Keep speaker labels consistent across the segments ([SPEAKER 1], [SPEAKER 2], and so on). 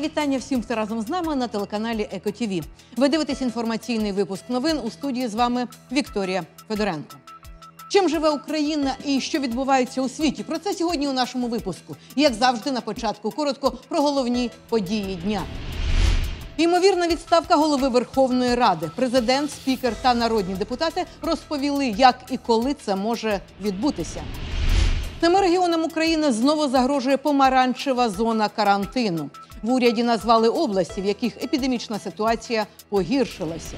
[SPEAKER 1] вітання всім, хто разом з нами на телеканалі ЕКО ЕКОТІВІ. Ви дивитесь інформаційний випуск новин у студії з вами Вікторія Федоренко. Чим живе Україна і що відбувається у світі? Про це сьогодні у нашому випуску. Як завжди, на початку коротко про головні події дня. Імовірна відставка голови Верховної Ради, президент, спікер та народні депутати розповіли, як і коли це може відбутися. Тими регіонам України знову загрожує помаранчева зона карантину. В уряді назвали області, в яких епідемічна ситуація погіршилася.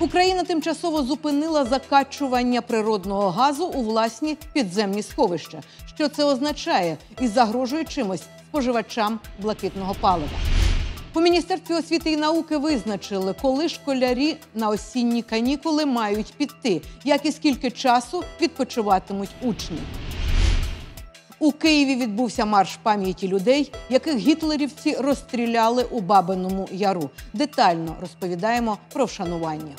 [SPEAKER 1] Україна тимчасово зупинила закачування природного газу у власні підземні сховища. Що це означає і загрожує чимось споживачам блакитного палива. У міністерстві освіти і науки визначили, коли школярі на осінні канікули мають піти, як і скільки часу відпочиватимуть учні. У Києві відбувся марш пам'яті людей, яких гітлерівці розстріляли у Бабиному Яру. Детально розповідаємо про вшанування.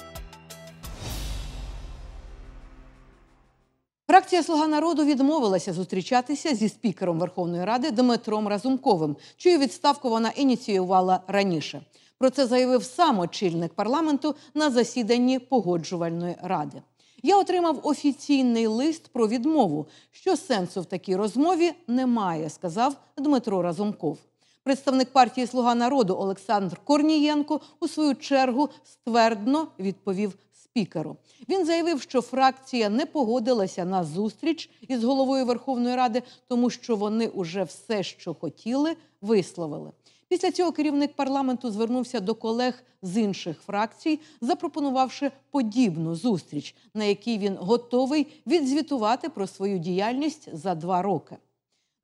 [SPEAKER 1] Фракція Слуга народу відмовилася зустрічатися зі спікером Верховної Ради Дмитром Разумковим, чию відставку вона ініціювала раніше. Про це заявив сам очільник парламенту на засіданні погоджувальної ради. Я отримав офіційний лист про відмову, що сенсу в такій розмові немає, сказав Дмитро Разумков. Представник партії Слуга народу Олександр Корнієнко у свою чергу ствердно відповів спікеру. Він заявив, що фракція не погодилася на зустріч із головою Верховної Ради, тому що вони уже все, що хотіли, висловили. Після цього керівник парламенту звернувся до колег з інших фракцій, запропонувавши подібну зустріч, на якій він готовий відзвітувати про свою діяльність за два роки.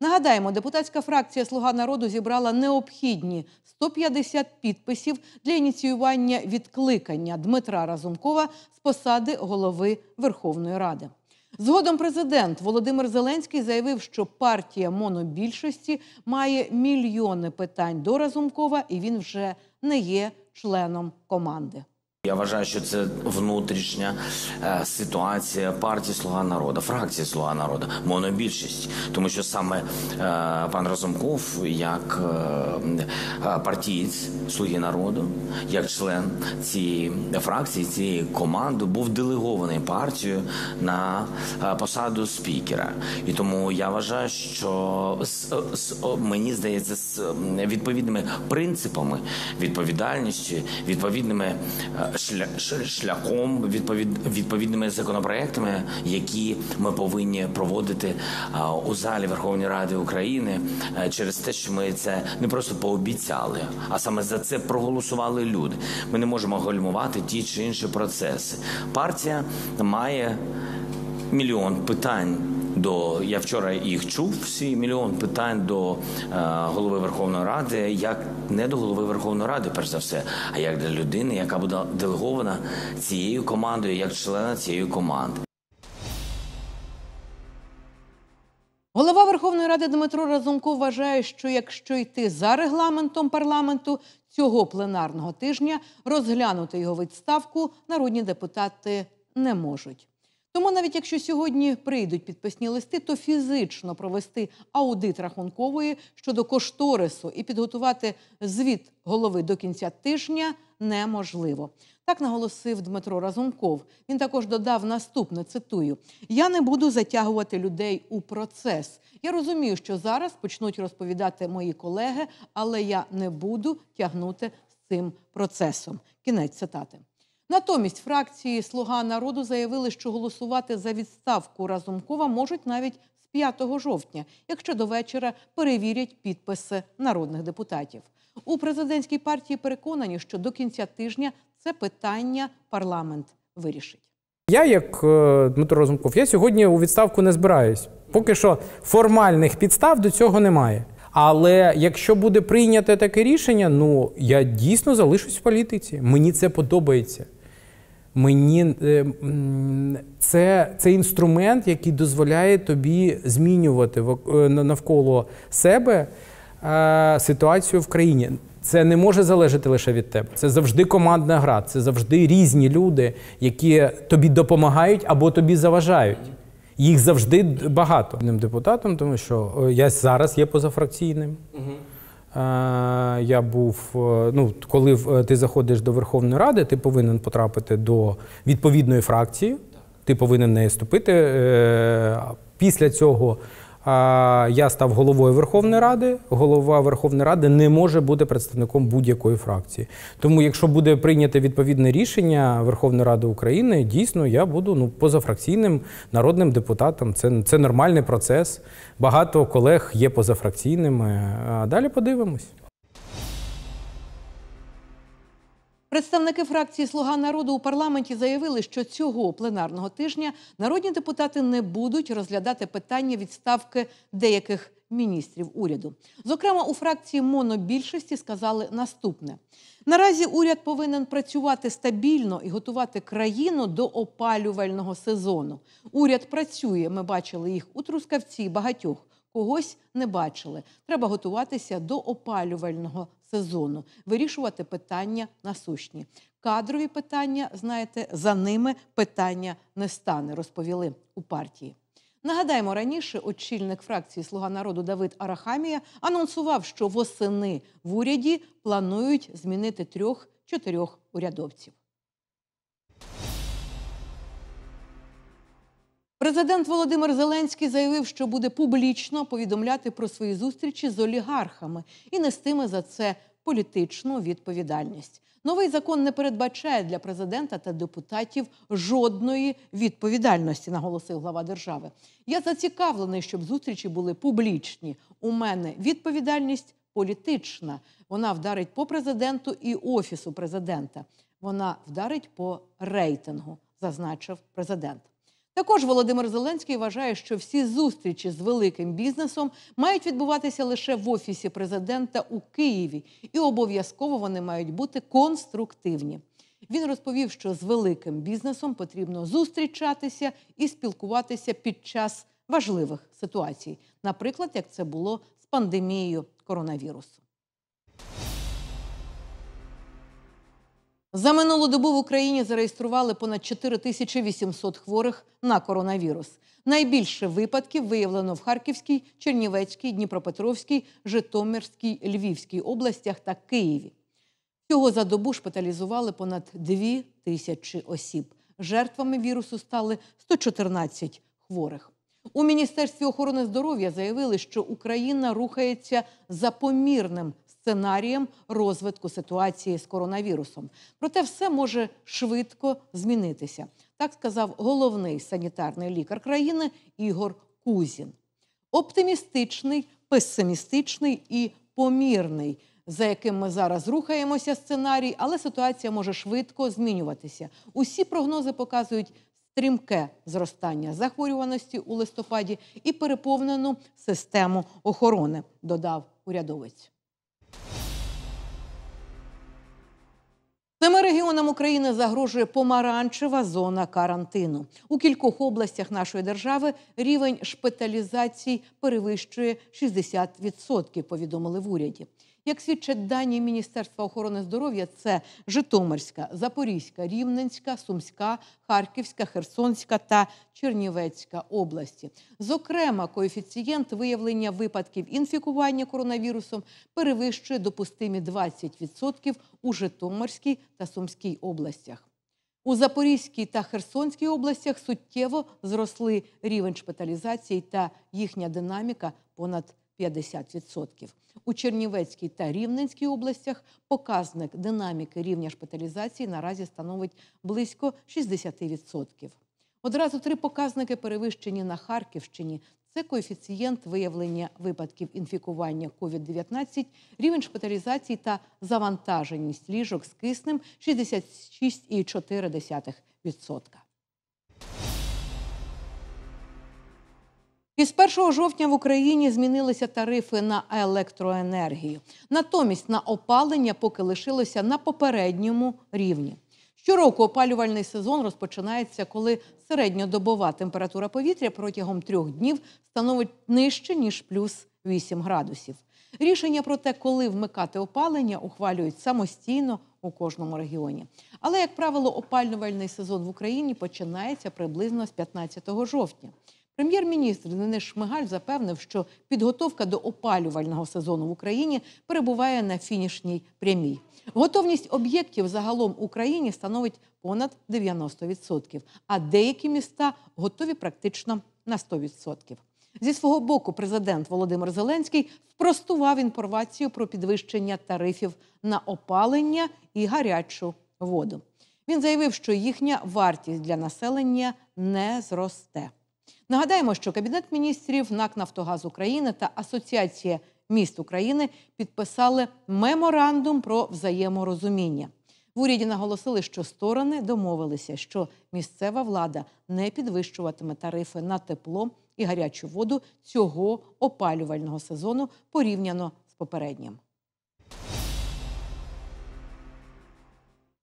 [SPEAKER 1] Нагадаємо, депутатська фракція Слуга народу зібрала необхідні 150 підписів для ініціювання відкликання Дмитра Разумкова з посади голови Верховної Ради. Згодом президент Володимир Зеленський заявив, що партія монобільшості має мільйони питань до Разумкова, і він вже не є членом команди.
[SPEAKER 2] Я вважаю, що це внутрішня е, ситуація партії Слуга народу, фракції Слуга народу, монобільшість, тому що саме е, пан Разумков, як е, е, партієць слуги народу, як член цієї фракції, цієї команди, був делегований партією на е, посаду спікера. І тому я вважаю, що з, з мені здається, з відповідними принципами відповідальності, відповідними. Е, шляхом відповідними законопроектами, які ми повинні проводити у залі Верховної Ради України е, через те, що ми це не просто пообіцяли, а саме за це проголосували люди. Ми не можемо гальмувати ті чи інші процеси. Партія має мільйон питань до я вчора їх чув. Всі мільйон питань до е, голови Верховної Ради, як не до голови Верховної Ради, перш за все, а як для людини, яка буде делегована цією командою, як члена цієї команди.
[SPEAKER 1] Голова Верховної Ради Дмитро Разумков вважає, що якщо йти за регламентом парламенту цього пленарного тижня, розглянути його відставку народні депутати не можуть. Тому навіть якщо сьогодні прийдуть підписні листи, то фізично провести аудит рахункової щодо кошторису і підготувати звіт голови до кінця тижня неможливо. Так наголосив Дмитро Разумков. Він також додав наступне: цитую: я не буду затягувати людей у процес. Я розумію, що зараз почнуть розповідати мої колеги, але я не буду тягнути з цим процесом. Кінець цитати. Натомість фракції Слуга народу заявили, що голосувати за відставку Разумкова можуть навіть з 5 жовтня, якщо до вечора перевірять підписи народних депутатів. У президентській партії переконані, що до кінця тижня це питання парламент вирішить.
[SPEAKER 3] Я, як е, Дмитро Разумков, я сьогодні у відставку не збираюсь. Поки що формальних підстав до цього немає. Але якщо буде прийнято таке рішення, ну я дійсно залишусь в політиці. Мені це подобається. Мені е, це це інструмент, який дозволяє тобі змінювати е, навколо себе е, ситуацію в країні. Це не може залежати лише від тебе. Це завжди командна гра, це завжди різні люди, які тобі допомагають або тобі заважають. Їх завжди багато. Депутатом, тому що я зараз є позафракційним. Угу. Я був, е, ну коли е, ти заходиш до Верховної Ради, ти повинен потрапити до відповідної фракції, ти повинен неї ступити. Е, після цього я став головою Верховної Ради. Голова Верховної Ради не може бути представником будь-якої фракції. Тому, якщо буде прийнято відповідне рішення Верховної Ради України, дійсно я буду ну позафракційним народним депутатом. Це це нормальний процес. Багато колег є позафракційними. А далі подивимось.
[SPEAKER 1] Представники фракції Слуга народу у парламенті заявили, що цього пленарного тижня народні депутати не будуть розглядати питання відставки деяких міністрів уряду. Зокрема, у фракції монобільшості сказали наступне: наразі уряд повинен працювати стабільно і готувати країну до опалювального сезону. Уряд працює. Ми бачили їх у Трускавці багатьох. Когось не бачили. Треба готуватися до опалювального сезону, вирішувати питання насущні. Кадрові питання, знаєте, за ними питання не стане, розповіли у партії. Нагадаємо, раніше очільник фракції Слуга народу Давид Арахамія анонсував, що восени в уряді планують змінити трьох-чотирьох урядовців. Президент Володимир Зеленський заявив, що буде публічно повідомляти про свої зустрічі з олігархами і нестиме за це політичну відповідальність. Новий закон не передбачає для президента та депутатів жодної відповідальності, наголосив глава держави. Я зацікавлений, щоб зустрічі були публічні. У мене відповідальність політична. Вона вдарить по президенту і офісу президента. Вона вдарить по рейтингу, зазначив президент. Також Володимир Зеленський вважає, що всі зустрічі з великим бізнесом мають відбуватися лише в офісі президента у Києві, і обов'язково вони мають бути конструктивні. Він розповів, що з великим бізнесом потрібно зустрічатися і спілкуватися під час важливих ситуацій, наприклад, як це було з пандемією коронавірусу. За минулу добу в Україні зареєстрували понад 4800 хворих на коронавірус. Найбільше випадків виявлено в Харківській, Чернівецькій, Дніпропетровській, Житомирській, Львівській областях та Києві. Цього за добу шпиталізували понад 2 тисячі осіб. Жертвами вірусу стали 114 хворих. У міністерстві охорони здоров'я заявили, що Україна рухається за помірним сценарієм розвитку ситуації з коронавірусом. Проте все може швидко змінитися. Так сказав головний санітарний лікар країни Ігор Кузін. Оптимістичний, песимістичний і помірний. За яким ми зараз рухаємося сценарій, але ситуація може швидко змінюватися. Усі прогнози показують стрімке зростання захворюваності у листопаді і переповнену систему охорони, додав урядовець. Семи регіонам України загрожує помаранчева зона карантину. У кількох областях нашої держави рівень шпиталізацій перевищує 60%, Повідомили в уряді. Як свідчать дані Міністерства охорони здоров'я, це Житомирська, Запорізька, Рівненська, Сумська, Харківська, Херсонська та Чернівецька області. Зокрема, коефіцієнт виявлення випадків інфікування коронавірусом перевищує допустимі 20% у Житомирській та Сумській областях. У Запорізькій та Херсонській областях суттєво зросли рівень шпиталізації та їхня динаміка понад 50%. У Чернівецькій та Рівненській областях показник динаміки рівня шпиталізації наразі становить близько 60%. Одразу три показники перевищені на Харківщині. Це коефіцієнт виявлення випадків інфікування COVID-19, рівень шпиталізації та завантаженість ліжок з киснем 66,4%. Із 1 жовтня в Україні змінилися тарифи на електроенергію. Натомість на опалення поки лишилося на попередньому рівні. Щороку опалювальний сезон розпочинається, коли середньодобова температура повітря протягом трьох днів становить нижче ніж плюс 8 градусів. Рішення про те, коли вмикати опалення, ухвалюють самостійно у кожному регіоні. Але як правило, опалювальний сезон в Україні починається приблизно з 15 жовтня. Прем'єр-міністр Денис Шмигаль запевнив, що підготовка до опалювального сезону в Україні перебуває на фінішній прямій. Готовність об'єктів загалом в Україні становить понад 90%, а деякі міста готові практично на 100%. Зі свого боку, президент Володимир Зеленський спростував інформацію про підвищення тарифів на опалення і гарячу воду. Він заявив, що їхня вартість для населення не зросте. Нагадаємо, що Кабінет міністрів НАК Нафтогаз України та Асоціація міст України підписали меморандум про взаєморозуміння. В уряді наголосили, що сторони домовилися, що місцева влада не підвищуватиме тарифи на тепло і гарячу воду цього опалювального сезону порівняно з попереднім.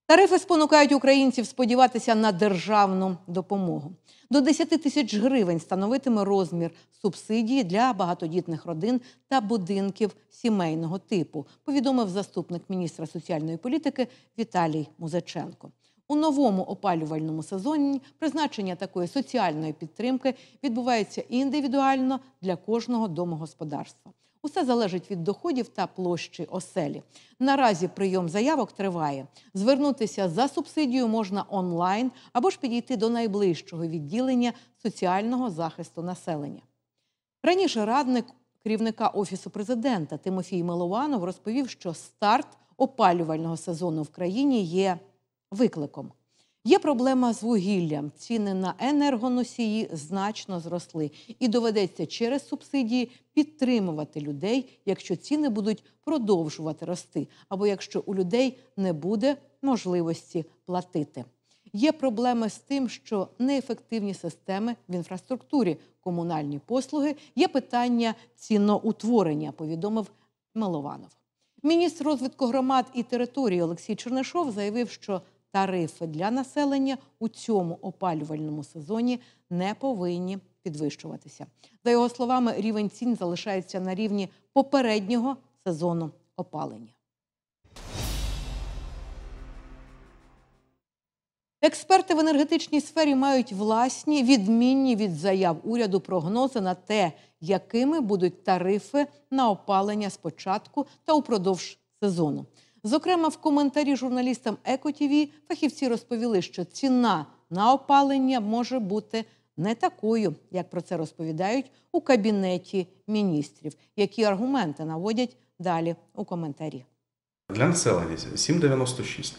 [SPEAKER 1] Тарифи спонукають українців сподіватися на державну допомогу. До 10 тисяч гривень становитиме розмір субсидії для багатодітних родин та будинків сімейного типу. Повідомив заступник міністра соціальної політики Віталій Музаченко. У новому опалювальному сезоні призначення такої соціальної підтримки відбувається індивідуально для кожного домогосподарства. Усе залежить від доходів та площі оселі. Наразі прийом заявок триває. Звернутися за субсидію можна онлайн або ж підійти до найближчого відділення соціального захисту населення. Раніше радник керівника офісу президента Тимофій Милованов розповів, що старт опалювального сезону в країні є викликом. Є проблема з вугіллям. Ціни на енергоносії значно зросли, і доведеться через субсидії підтримувати людей, якщо ціни будуть продовжувати рости, або якщо у людей не буде можливості платити. Є проблеми з тим, що неефективні системи в інфраструктурі, комунальні послуги, є питання ціноутворення. Повідомив Милованов. Міністр розвитку громад і території Олексій Чернишов заявив, що тарифи для населення у цьому опалювальному сезоні не повинні підвищуватися. За його словами, рівень цін залишається на рівні попереднього сезону опалення. Експерти в енергетичній сфері мають власні відмінні від заяв уряду прогнози на те, якими будуть тарифи на опалення спочатку та упродовж сезону. Зокрема, в коментарі журналістам «Еко-ТІВІ» фахівці розповіли, що ціна на опалення може бути не такою, як про це розповідають у кабінеті міністрів. Які аргументи наводять далі у коментарі?
[SPEAKER 4] Для населення 7,96.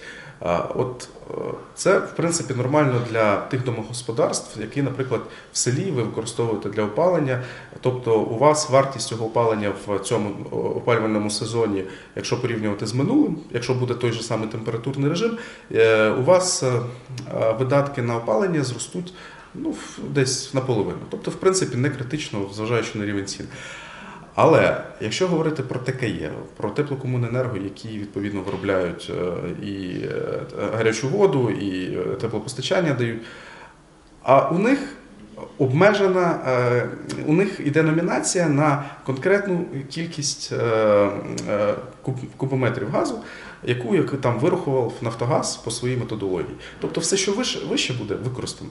[SPEAKER 4] От е, це в принципі нормально для тих домогосподарств, які, наприклад, в селі ви використовуєте для опалення. Тобто, у вас вартість цього опалення в цьому опалювальному сезоні, якщо порівнювати з минулим, якщо буде той же самий температурний режим, е, у вас е, видатки на опалення зростуть ну десь наполовину. Тобто, в принципі, не критично, зважаючи на рівень цін. Але якщо говорити про ТКЄ, про теплокомуненерго, які відповідно виробляють е, і е, гарячу воду, і е, теплопостачання дають, а у них обмежена, у них іде номінація на конкретну кількість кубометрів газу яку як там вирахував Нафтогаз по своїй методології. Тобто, все, що вище, вище буде використано,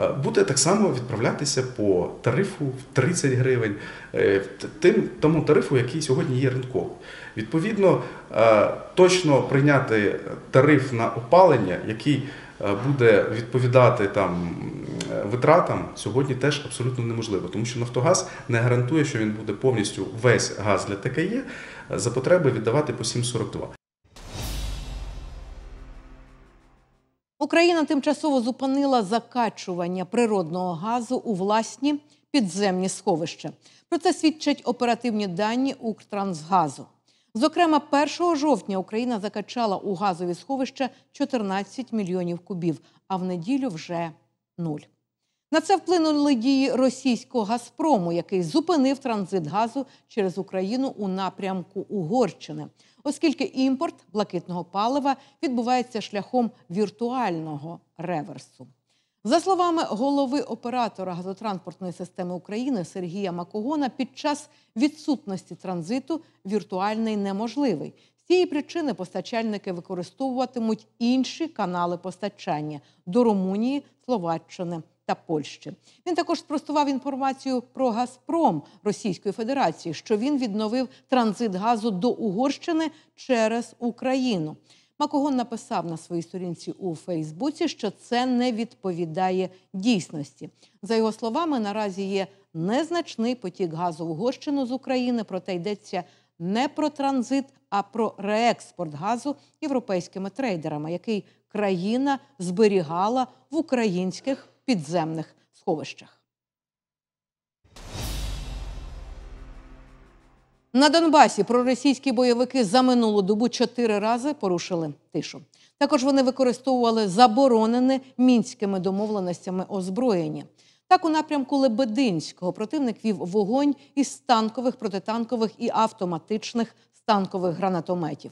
[SPEAKER 4] е, буде так само відправлятися по тарифу в 30 гривень, е, тим тому тарифу, який сьогодні є ринковий. Відповідно, е, точно прийняти тариф на опалення, який буде відповідати там. Витратам сьогодні теж абсолютно неможливо, тому що Нафтогаз не гарантує, що він буде повністю весь газ для ТКЄ за потреби віддавати по 7,42.
[SPEAKER 1] Україна тимчасово зупинила закачування природного газу у власні підземні сховища. Про це свідчать оперативні дані Укртрансгазу. Зокрема, 1 жовтня Україна закачала у газові сховища 14 мільйонів кубів, а в неділю вже нуль. На це вплинули дії російського Газпрому, який зупинив транзит газу через Україну у напрямку Угорщини, оскільки імпорт блакитного палива відбувається шляхом віртуального реверсу. За словами голови оператора газотранспортної системи України Сергія Макогона, під час відсутності транзиту віртуальний неможливий. З цієї причини постачальники використовуватимуть інші канали постачання до Румунії, Словаччини та Польщі. Він також спростував інформацію про Газпром Російської Федерації, що він відновив транзит газу до Угорщини через Україну. Макогон написав на своїй сторінці у Фейсбуці, що це не відповідає дійсності. За його словами, наразі є незначний потік газу в Угорщину з України, проте йдеться не про транзит, а про реекспорт газу європейськими трейдерами, який країна зберігала в українських підземних сховищах. На Донбасі проросійські бойовики за минулу добу чотири рази порушили тишу. Також вони використовували заборонене мінськими домовленостями озброєння. Так, у напрямку Лебединського противник вів вогонь із танкових, протитанкових і автоматичних станкових гранатометів.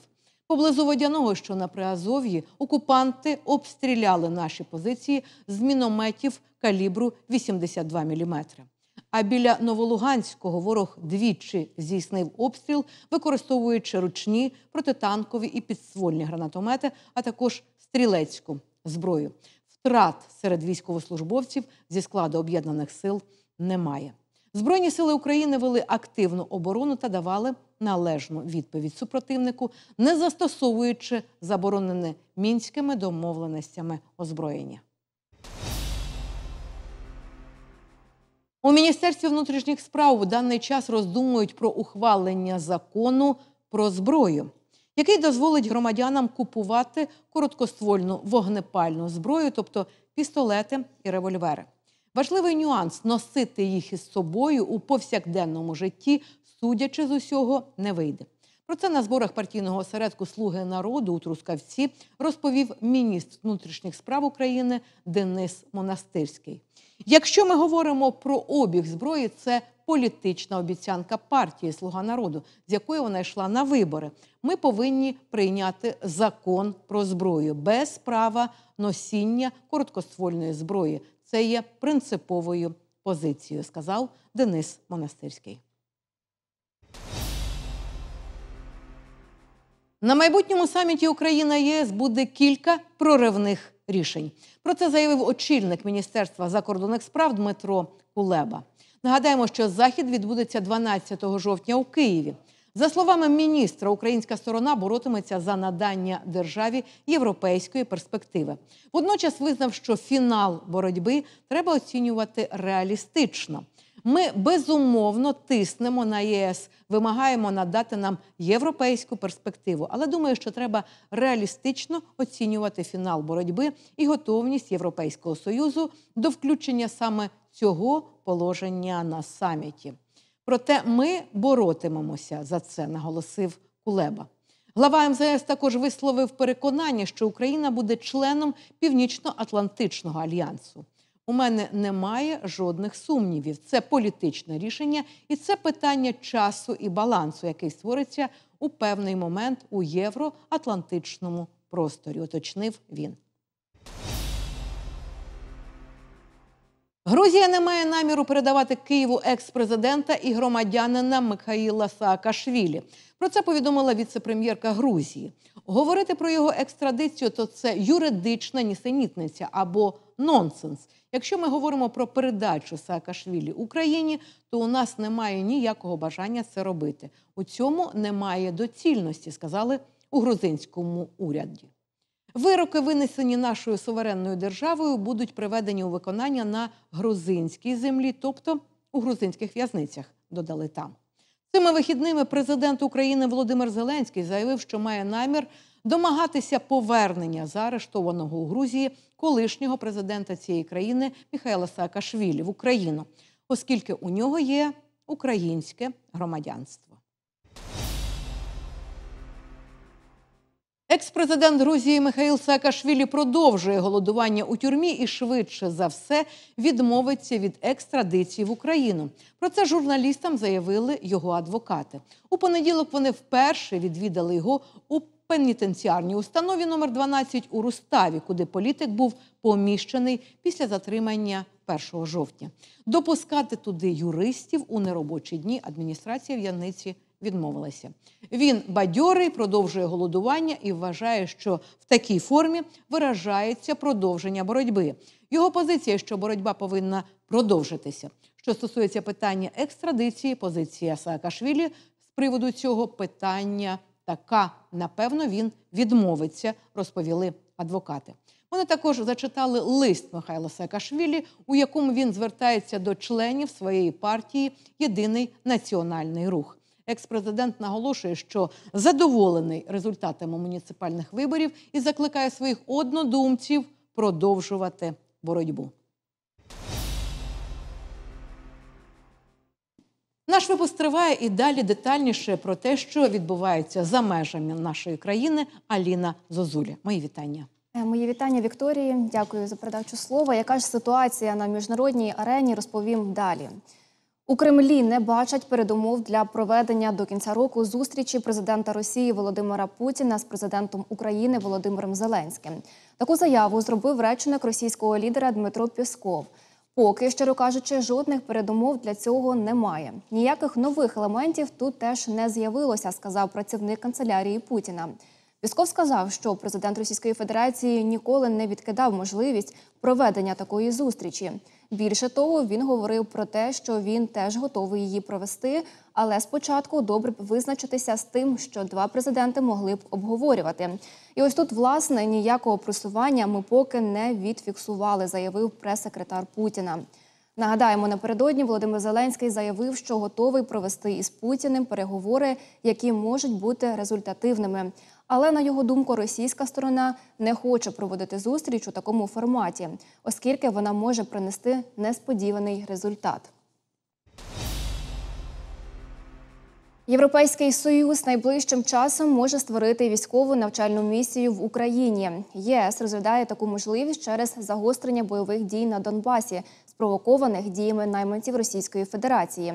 [SPEAKER 1] Поблизу водяного, що на Приазов'ї, окупанти обстріляли наші позиції з мінометів калібру 82 мм. А біля Новолуганського ворог двічі здійснив обстріл, використовуючи ручні протитанкові і підствольні гранатомети, а також стрілецьку зброю. Втрат серед військовослужбовців зі складу об'єднаних сил немає. Збройні сили України вели активну оборону та давали належну відповідь супротивнику, не застосовуючи заборонене мінськими домовленостями озброєння. У міністерстві внутрішніх справ у даний час роздумують про ухвалення закону про зброю, який дозволить громадянам купувати короткоствольну вогнепальну зброю, тобто пістолети і револьвери. Важливий нюанс носити їх із собою у повсякденному житті судячи з усього, не вийде. Про це на зборах партійного осередку Слуги народу у Трускавці розповів міністр внутрішніх справ України Денис Монастирський. Якщо ми говоримо про обіг зброї, це політична обіцянка партії Слуга народу, з якої вона йшла на вибори. Ми повинні прийняти закон про зброю без права носіння короткоствольної зброї. Це є принциповою позицією, сказав Денис Монастирський. На майбутньому саміті Україна ЄС буде кілька проривних рішень. Про це заявив очільник Міністерства закордонних справ Дмитро Кулеба. Нагадаємо, що захід відбудеться 12 жовтня у Києві. За словами міністра, українська сторона боротиметься за надання державі європейської перспективи. Водночас визнав, що фінал боротьби треба оцінювати реалістично. Ми безумовно тиснемо на ЄС, вимагаємо надати нам європейську перспективу. Але думаю, що треба реалістично оцінювати фінал боротьби і готовність Європейського союзу до включення саме цього положення на саміті. Проте ми боротимемося за це, наголосив Кулеба. Глава МЗС також висловив переконання, що Україна буде членом Північно-Атлантичного альянсу. У мене немає жодних сумнівів. Це політичне рішення, і це питання часу і балансу, який створиться у певний момент у євроатлантичному просторі. Уточнив він. Грузія не має наміру передавати Києву екс-президента і громадянина Михаїла Саакашвілі. Про це повідомила віцепрем'єрка Грузії. Говорити про його екстрадицію то це юридична нісенітниця або нонсенс, Якщо ми говоримо про передачу Саакашвілі Україні, то у нас немає ніякого бажання це робити. У цьому немає доцільності, сказали у грузинському уряді. Вироки, винесені нашою суверенною державою, будуть приведені у виконання на грузинській землі, тобто у грузинських в'язницях, додали там. Цими вихідними президент України Володимир Зеленський заявив, що має намір домагатися повернення заарештованого у Грузії колишнього президента цієї країни Михайла Саакашвілі в Україну, оскільки у нього є українське громадянство. Екс-президент Грузії Михаїл Саакашвілі продовжує голодування у тюрмі і швидше за все відмовиться від екстрадиції в Україну. Про це журналістам заявили його адвокати. У понеділок вони вперше відвідали його у пенітенціарній установі номер 12 у Руставі, куди політик був поміщений після затримання 1 жовтня. Допускати туди юристів у неробочі дні адміністрація в'яниці відмовилася. Він бадьорий, продовжує голодування і вважає, що в такій формі виражається продовження боротьби. Його позиція, що боротьба повинна продовжитися. Що стосується питання екстрадиції, позиція Саакашвілі з приводу цього питання така, напевно, він відмовиться, розповіли адвокати. Вони також зачитали лист Михайла Саакашвілі, у якому він звертається до членів своєї партії Єдиний національний рух. Експрезидент наголошує, що задоволений результатами муніципальних виборів і закликає своїх однодумців продовжувати боротьбу. Наш випуск триває і далі детальніше про те, що відбувається за межами нашої країни. Аліна Зозулі. Мої вітання.
[SPEAKER 5] Е, мої вітання Вікторії. Дякую за передачу слова. Яка ж ситуація на міжнародній арені? Розповім далі. У Кремлі не бачать передумов для проведення до кінця року зустрічі президента Росії Володимира Путіна з президентом України Володимиром Зеленським. Таку заяву зробив речник російського лідера Дмитро Пісков. Поки, щиро кажучи, жодних передумов для цього немає. Ніяких нових елементів тут теж не з'явилося, сказав працівник канцелярії Путіна. Пісков сказав, що президент Російської Федерації ніколи не відкидав можливість проведення такої зустрічі. Більше того, він говорив про те, що він теж готовий її провести, але спочатку добре б визначитися з тим, що два президенти могли б обговорювати. І ось тут, власне, ніякого просування ми поки не відфіксували, заявив прес-секретар Путіна. Нагадаємо, напередодні Володимир Зеленський заявив, що готовий провести із Путіним переговори, які можуть бути результативними. Але на його думку, російська сторона не хоче проводити зустріч у такому форматі, оскільки вона може принести несподіваний результат. Європейський союз найближчим часом може створити військову навчальну місію в Україні. ЄС розглядає таку можливість через загострення бойових дій на Донбасі, спровокованих діями найманців Російської Федерації.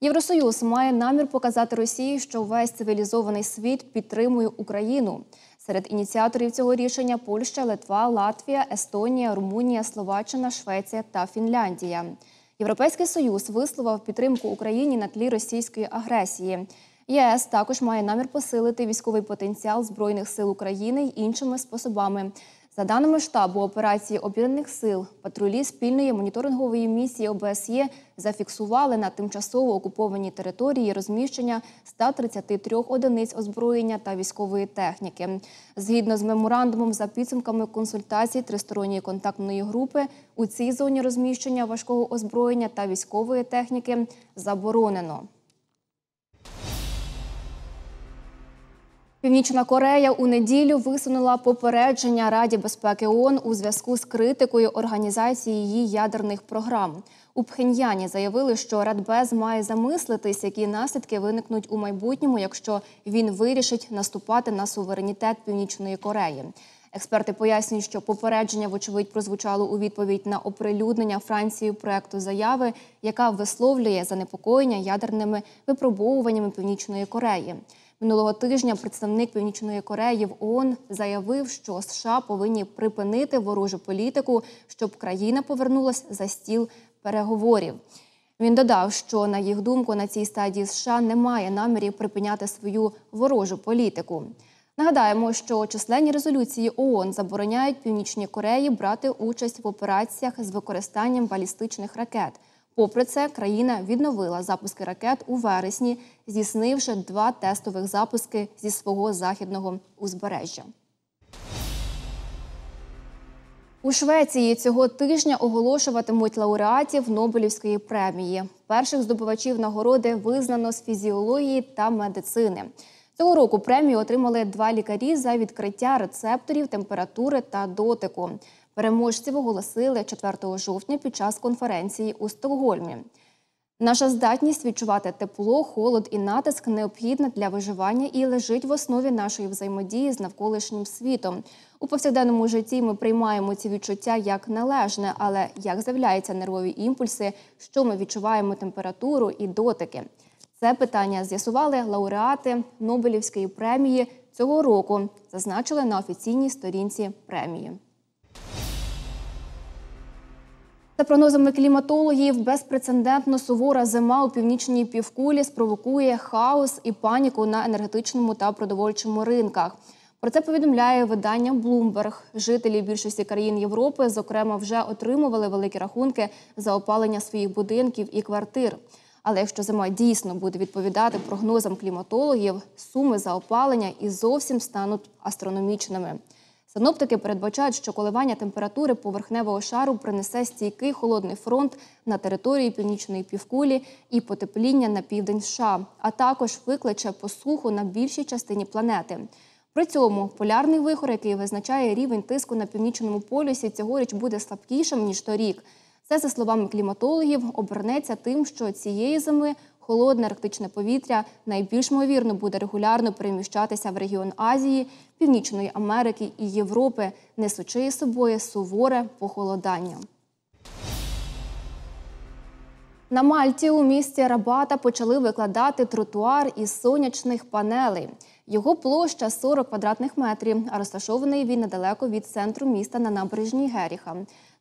[SPEAKER 5] Євросоюз має намір показати Росії, що весь цивілізований світ підтримує Україну. Серед ініціаторів цього рішення Польща, Литва, Латвія, Естонія, Румунія, Словаччина, Швеція та Фінляндія. Європейський союз висловив підтримку Україні на тлі російської агресії. ЄС також має намір посилити військовий потенціал збройних сил України й іншими способами, за даними штабу операції об'єднаних сил, патрулі спільної моніторингової місії ОБСЄ зафіксували на тимчасово окупованій території розміщення 133 одиниць озброєння та військової техніки. Згідно з меморандумом, за підсумками консультацій тристоронньої контактної групи, у цій зоні розміщення важкого озброєння та військової техніки заборонено. Північна Корея у неділю висунула попередження Раді безпеки ООН у зв'язку з критикою організації її ядерних програм. У Пхеньяні заявили, що Радбез має замислитись, які наслідки виникнуть у майбутньому, якщо він вирішить наступати на суверенітет Північної Кореї. Експерти пояснюють, що попередження, вочевидь, прозвучало у відповідь на оприлюднення Франції проекту заяви, яка висловлює занепокоєння ядерними випробовуваннями Північної Кореї. Минулого тижня представник Північної Кореї в ООН заявив, що США повинні припинити ворожу політику, щоб країна повернулася за стіл переговорів. Він додав, що на їх думку на цій стадії США немає намірів припиняти свою ворожу політику. Нагадаємо, що численні резолюції ООН забороняють північній Кореї брати участь в операціях з використанням балістичних ракет. Попри це, країна відновила запуски ракет у вересні, здійснивши два тестових запуски зі свого західного узбережжя. У Швеції цього тижня оголошуватимуть лауреатів Нобелівської премії. Перших здобувачів нагороди визнано з фізіології та медицини. Цього року премію отримали два лікарі за відкриття рецепторів температури та дотику. Переможців оголосили 4 жовтня під час конференції у Стокгольмі. Наша здатність відчувати тепло, холод і натиск необхідна для виживання і лежить в основі нашої взаємодії з навколишнім світом. У повсякденному житті ми приймаємо ці відчуття як належне, але як з'являються нервові імпульси, що ми відчуваємо температуру і дотики. Це питання з'ясували лауреати Нобелівської премії цього року, зазначили на офіційній сторінці премії. За прогнозами кліматологів, безпрецедентно сувора зима у північній півкулі спровокує хаос і паніку на енергетичному та продовольчому ринках. Про це повідомляє видання Bloomberg. Жителі більшості країн Європи, зокрема, вже отримували великі рахунки за опалення своїх будинків і квартир. Але якщо зима дійсно буде відповідати прогнозам кліматологів, суми за опалення і зовсім стануть астрономічними. Синоптики передбачають, що коливання температури поверхневого шару принесе стійкий холодний фронт на території північної півкулі і потепління на південь США, а також викличе посуху на більшій частині планети. При цьому полярний вихор, який визначає рівень тиску на північному полюсі, цьогоріч буде слабкішим ніж торік. Це за словами кліматологів обернеться тим, що цієї зими холодне арктичне повітря найбільш ймовірно буде регулярно переміщатися в регіон Азії, Північної Америки і Європи, несучи із собою суворе похолодання. На Мальті у місті Рабата почали викладати тротуар із сонячних панелей. Його площа 40 квадратних метрів, а розташований він недалеко від центру міста на набережній Геріха.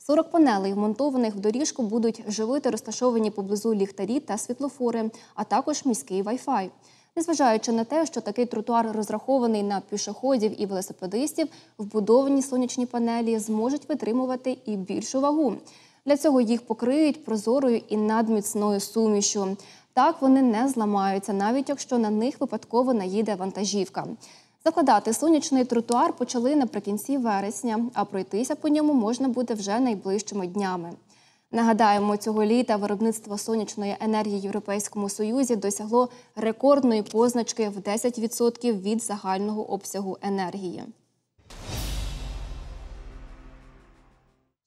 [SPEAKER 5] 40 панелей, вмонтованих в доріжку, будуть живити розташовані поблизу ліхтарі та світлофори, а також міський Wi-Fi. Незважаючи на те, що такий тротуар розрахований на пішоходів і велосипедистів, вбудовані сонячні панелі зможуть витримувати і більшу вагу. Для цього їх покриють прозорою і надміцною сумішю. Так вони не зламаються, навіть якщо на них випадково наїде вантажівка. Закладати сонячний тротуар почали наприкінці вересня, а пройтися по ньому можна буде вже найближчими днями. Нагадаємо, цього літа виробництво сонячної енергії Європейському Союзі досягло рекордної позначки в 10% від загального обсягу енергії.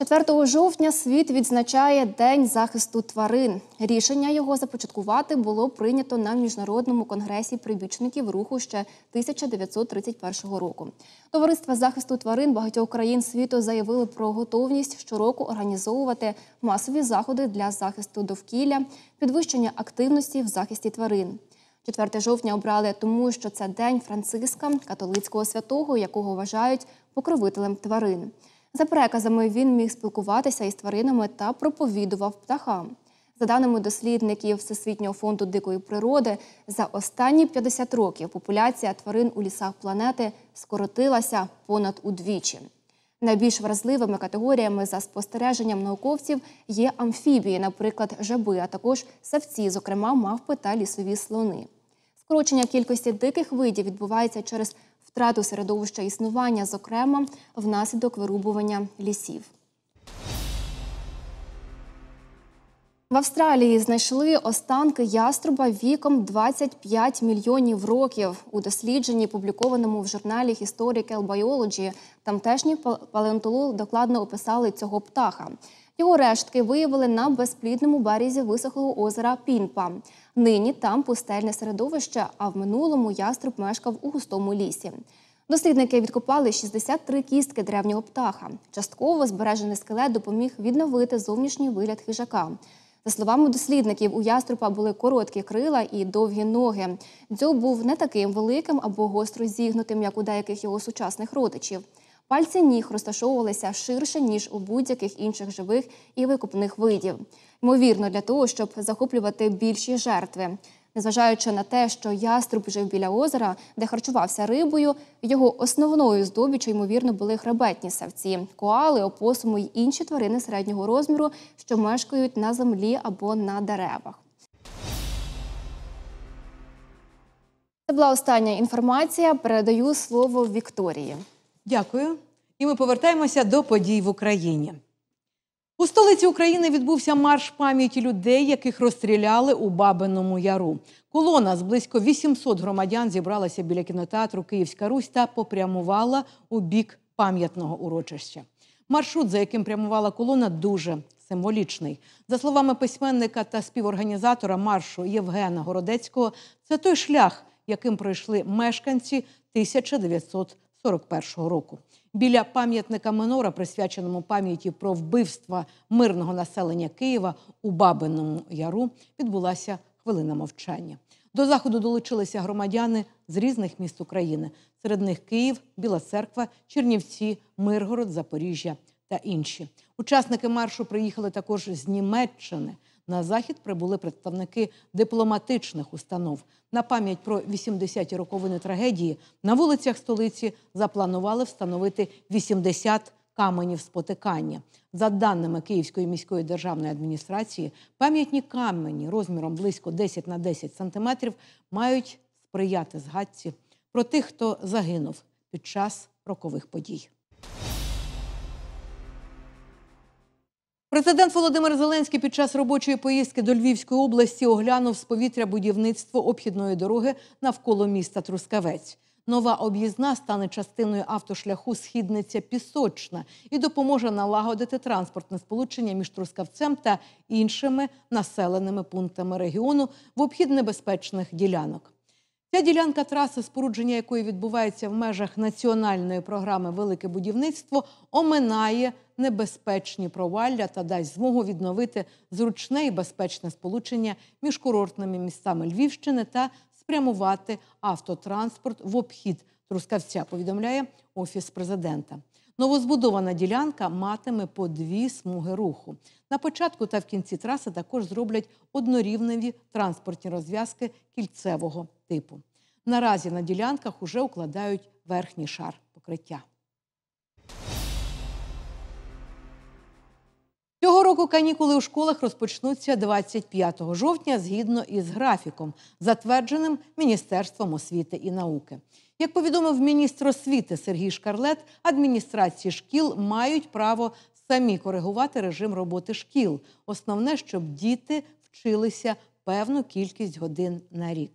[SPEAKER 5] 4 жовтня світ відзначає День захисту тварин. Рішення його започаткувати було прийнято на міжнародному конгресі прибічників руху ще 1931 року. Товариства захисту тварин багатьох країн світу заявили про готовність щороку організовувати масові заходи для захисту довкілля, підвищення активності в захисті тварин. 4 жовтня обрали тому, що це день Франциска, католицького святого, якого вважають покровителем тварин. За переказами він міг спілкуватися із тваринами та проповідував птахам. За даними дослідників Всесвітнього фонду дикої природи, за останні 50 років популяція тварин у лісах планети скоротилася понад удвічі. Найбільш вразливими категоріями за спостереженням науковців є амфібії, наприклад, жаби, а також савці, зокрема мавпи та лісові слони. Скорочення кількості диких видів відбувається через втрату середовища існування, зокрема внаслідок вирубування лісів. В Австралії знайшли останки яструба віком 25 мільйонів років. У дослідженні, публікованому в журналі Historical Biology, тамтешні палеонтологи докладно описали цього птаха. Його рештки виявили на безплідному березі висохлого озера Пінпа. Нині там пустельне середовище, а в минулому яструб мешкав у густому лісі. Дослідники відкопали 63 кістки древнього птаха. Частково збережений скелет допоміг відновити зовнішній вигляд хижака. За словами дослідників, у яструпа були короткі крила і довгі ноги. Дзьоб був не таким великим або гостро зігнутим, як у деяких його сучасних родичів. Пальці ніг розташовувалися ширше ніж у будь-яких інших живих і викупних видів. Ймовірно, для того, щоб захоплювати більші жертви. Незважаючи на те, що яструб жив біля озера, де харчувався рибою, його основною здобіччю, ймовірно, були хребетні савці, коали, опосуми й інші тварини середнього розміру, що мешкають на землі або на деревах. Це була остання інформація. Передаю слово Вікторії. Дякую. І ми
[SPEAKER 1] повертаємося до подій в Україні.
[SPEAKER 5] У столиці України відбувся марш пам'яті
[SPEAKER 1] людей, яких розстріляли у Бабиному Яру. Колона з близько 800 громадян зібралася біля кінотеатру Київська Русь та попрямувала у бік пам'ятного урочища. Маршрут, за яким прямувала колона, дуже символічний. За словами письменника та співорганізатора маршу Євгена Городецького, це той шлях, яким пройшли мешканці 1900 41-го року. Біля пам'ятника Минора, присвяченому пам'яті про вбивства мирного населення Києва у Бабиному Яру, відбулася хвилина мовчання. До заходу долучилися громадяни з різних міст України. Серед них Київ, Біла Церква, Чернівці, Миргород, Запоріжжя та інші. Учасники маршу приїхали також з Німеччини. На захід прибули представники дипломатичних установ. На пам'ять про 80-ті роковини трагедії на вулицях столиці запланували встановити 80 каменів спотикання. За даними Київської міської державної адміністрації, пам'ятні камені розміром близько 10 на 10 сантиметрів мають сприяти згадці про тих, хто загинув під час рокових подій. Президент Володимир Зеленський під час робочої поїздки до Львівської області оглянув з повітря будівництво обхідної дороги навколо міста Трускавець. Нова об'їзна стане частиною автошляху Східниця Пісочна і допоможе налагодити транспортне сполучення між Трускавцем та іншими населеними пунктами регіону в обхід небезпечних ділянок. Ця ділянка траси, спорудження якої відбувається в межах національної програми Велике будівництво, оминає небезпечні провалля та дасть змогу відновити зручне і безпечне сполучення між курортними містами Львівщини та спрямувати автотранспорт в обхід Трускавця. Повідомляє офіс президента. Новозбудована ділянка матиме по дві смуги руху. На початку та в кінці траси також зроблять однорівневі транспортні розв'язки кільцевого типу. Наразі на ділянках уже укладають верхній шар покриття. Цього року канікули у школах розпочнуться 25 жовтня згідно із графіком, затвердженим Міністерством освіти і науки. Як повідомив міністр освіти Сергій Шкарлет, адміністрації шкіл мають право самі коригувати режим роботи шкіл. Основне, щоб діти вчилися певну кількість годин на рік.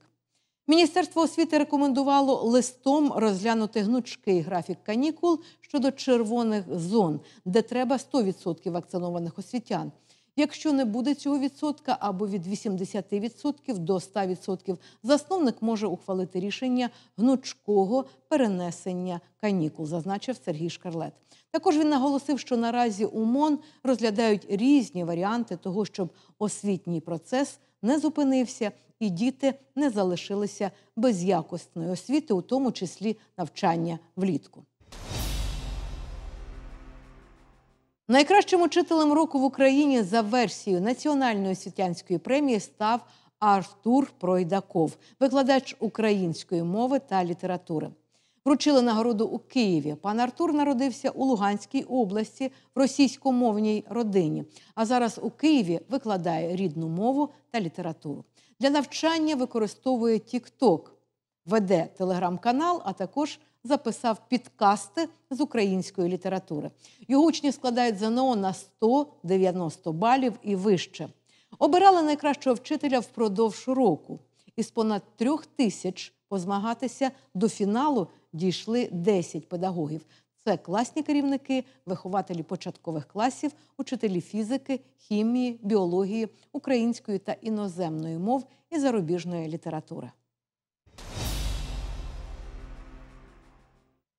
[SPEAKER 1] Міністерство освіти рекомендувало листом розглянути гнучкий графік канікул щодо червоних зон, де треба 100% вакцинованих освітян. Якщо не буде цього відсотка або від 80% до 100%, засновник може ухвалити рішення гнучкого перенесення канікул, зазначив Сергій Шкарлет. Також він наголосив, що наразі УМОН розглядають різні варіанти того, щоб освітній процес не зупинився і діти не залишилися без якісної освіти, у тому числі навчання влітку. Найкращим учителем року в Україні за версією національної освітянської премії став Артур Пройдаков, викладач української мови та літератури. Вручили нагороду у Києві. Пан Артур народився у Луганській області в російськомовній родині. А зараз у Києві викладає рідну мову та літературу. Для навчання використовує TikTok, веде телеграм-канал, а також записав підкасти з української літератури. Його учні складають ЗНО на 190 балів і вище. Обирали найкращого вчителя впродовж року. Із понад трьох тисяч позмагатися до фіналу дійшли 10 педагогів. Це класні керівники, вихователі початкових класів, учителі фізики, хімії, біології, української та іноземної мов і зарубіжної літератури.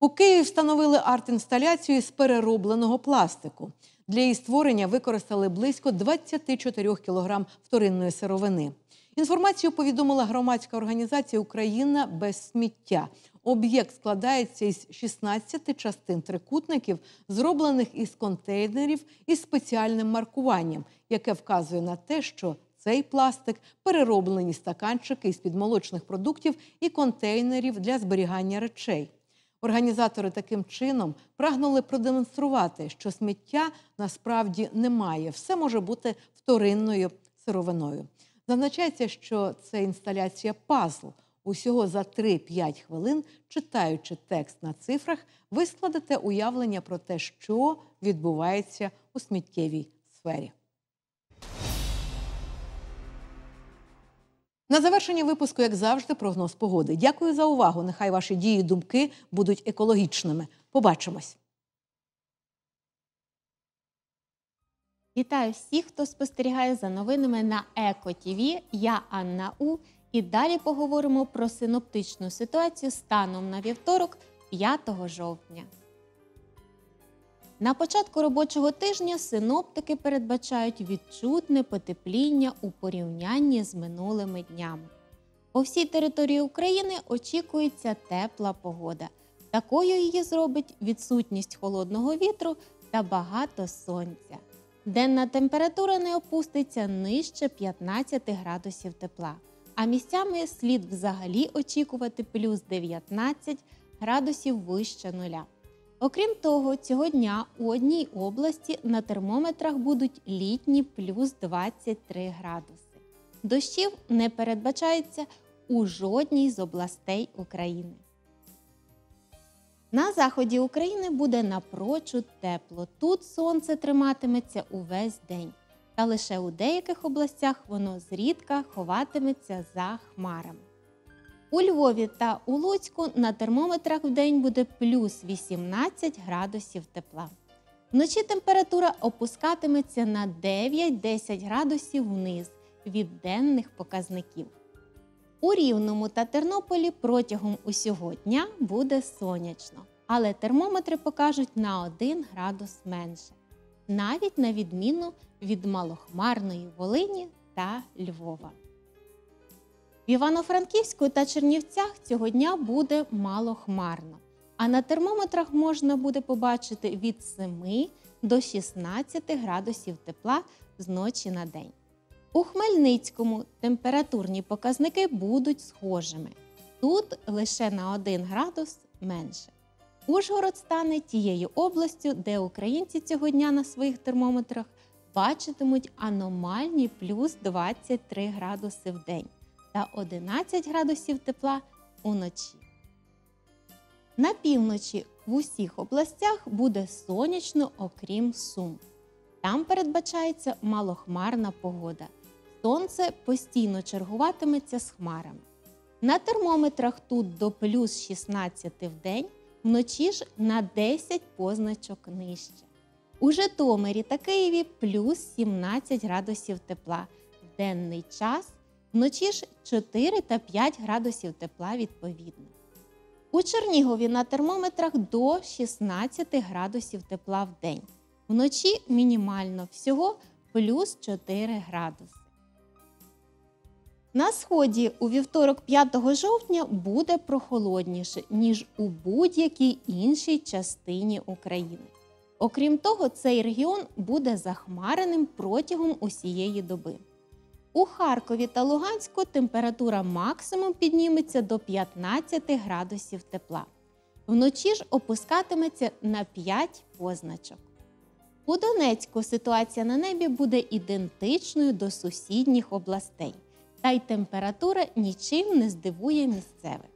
[SPEAKER 1] У Києві встановили арт-інсталяцію з переробленого пластику. Для її створення використали близько 24 кілограм вторинної сировини. Інформацію повідомила громадська організація Україна без сміття. Об'єкт складається із 16 частин трикутників, зроблених із контейнерів із спеціальним маркуванням, яке вказує на те, що цей пластик перероблені стаканчики із підмолочних продуктів і контейнерів для зберігання речей. Організатори таким чином прагнули продемонструвати, що сміття насправді немає. Все може бути вторинною сировиною. Зазначається, що це інсталяція пазл. Усього за 3-5 хвилин, читаючи текст на цифрах, ви складете уявлення про те, що відбувається у сміттєвій сфері. На завершення випуску, як завжди, прогноз погоди. Дякую за
[SPEAKER 6] увагу. Нехай ваші дії і думки будуть екологічними. Побачимось. Вітаю всіх, хто спостерігає за новинами на Еко Я Анна У. І далі поговоримо про синоптичну ситуацію станом на вівторок, 5 жовтня. На початку робочого тижня синоптики передбачають відчутне потепління у порівнянні з минулими днями. По всій території України очікується тепла погода. Такою її зробить відсутність холодного вітру та багато сонця. Денна температура не опуститься нижче 15 градусів тепла, а місцями слід взагалі очікувати плюс 19 градусів вище нуля. Окрім того, цього дня у одній області на термометрах будуть літні плюс 23 градуси. Дощів не передбачається у жодній з областей України. На заході України буде напрочуд тепло. Тут сонце триматиметься увесь день. Та лише у деяких областях воно зрідка ховатиметься за хмарами. У Львові та у Луцьку на термометрах в день буде плюс 18 градусів тепла. Вночі температура опускатиметься на 9-10 градусів вниз від денних показників. У Рівному та Тернополі протягом усього дня буде сонячно, але термометри покажуть на 1 градус менше, навіть на відміну від малохмарної Волині та Львова. В Івано-Франківську та Чернівцях цього дня буде мало хмарно, а на термометрах можна буде побачити від 7 до 16 градусів тепла з ночі на день. У Хмельницькому температурні показники будуть схожими. Тут лише на 1 градус менше. Ужгород стане тією областю, де українці цього дня на своїх термометрах бачитимуть аномальні плюс 23 градуси в день та 11 градусів тепла уночі. На півночі в усіх областях буде сонячно, окрім сум. Там передбачається малохмарна погода. Сонце постійно чергуватиметься з хмарами. На термометрах тут до плюс 16 в день, вночі ж на 10 позначок нижче. У Житомирі та Києві плюс 17 градусів тепла. В денний час Вночі ж 4 та 5 градусів тепла відповідно. У Чернігові на термометрах до 16 градусів тепла в день. Вночі мінімально всього плюс 4 градуси. На сході у вівторок 5 жовтня буде прохолодніше, ніж у будь-якій іншій частині України. Окрім того, цей регіон буде захмареним протягом усієї доби. У Харкові та Луганську температура максимум підніметься до 15 градусів тепла. Вночі ж опускатиметься на 5 позначок. У Донецьку ситуація на небі буде ідентичною до сусідніх областей, та й температура нічим не здивує місцевих.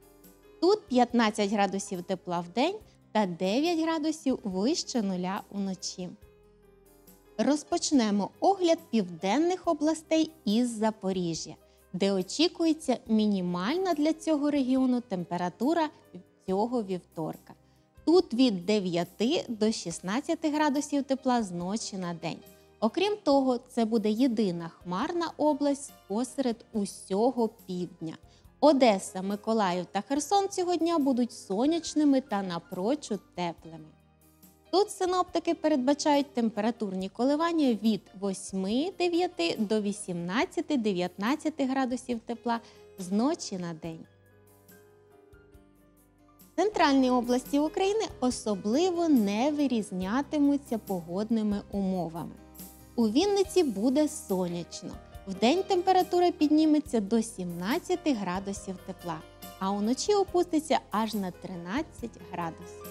[SPEAKER 6] Тут 15 градусів тепла в день та 9 градусів вище нуля уночі. Розпочнемо огляд південних областей із Запоріжжя, де очікується мінімальна для цього регіону температура цього вівторка. Тут від 9 до 16 градусів тепла з ночі на день. Окрім того, це буде єдина хмарна область посеред усього півдня. Одеса, Миколаїв та Херсон цього дня будуть сонячними та напрочуд теплими. Тут синоптики передбачають температурні коливання від 8-9 до 18-19 градусів тепла з ночі на день. Центральні області України особливо не вирізнятимуться погодними умовами. У Вінниці буде сонячно. Вдень температура підніметься до 17 градусів тепла, а уночі опуститься аж на 13 градусів.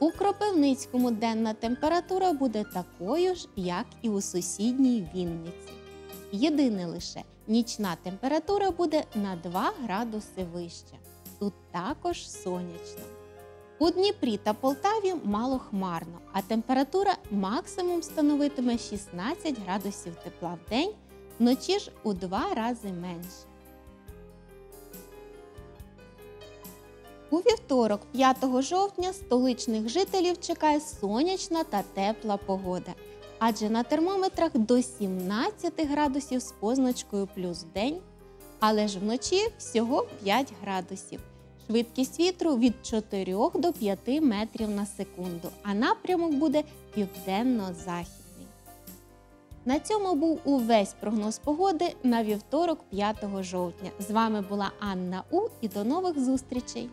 [SPEAKER 6] У Кропивницькому денна температура буде такою ж, як і у сусідній Вінниці. Єдине лише нічна температура буде на 2 градуси вище. Тут також сонячно. У Дніпрі та Полтаві мало хмарно, а температура максимум становитиме 16 градусів тепла в день, вночі ж у 2 рази менше. У вівторок, 5 жовтня, столичних жителів чекає сонячна та тепла погода. Адже на термометрах до 17 градусів з позначкою плюс день, але ж вночі всього 5 градусів. Швидкість вітру від 4 до 5 метрів на секунду, а напрямок буде південно-західний. На цьому був увесь прогноз погоди на вівторок, 5 жовтня. З вами була Анна У і до нових зустрічей!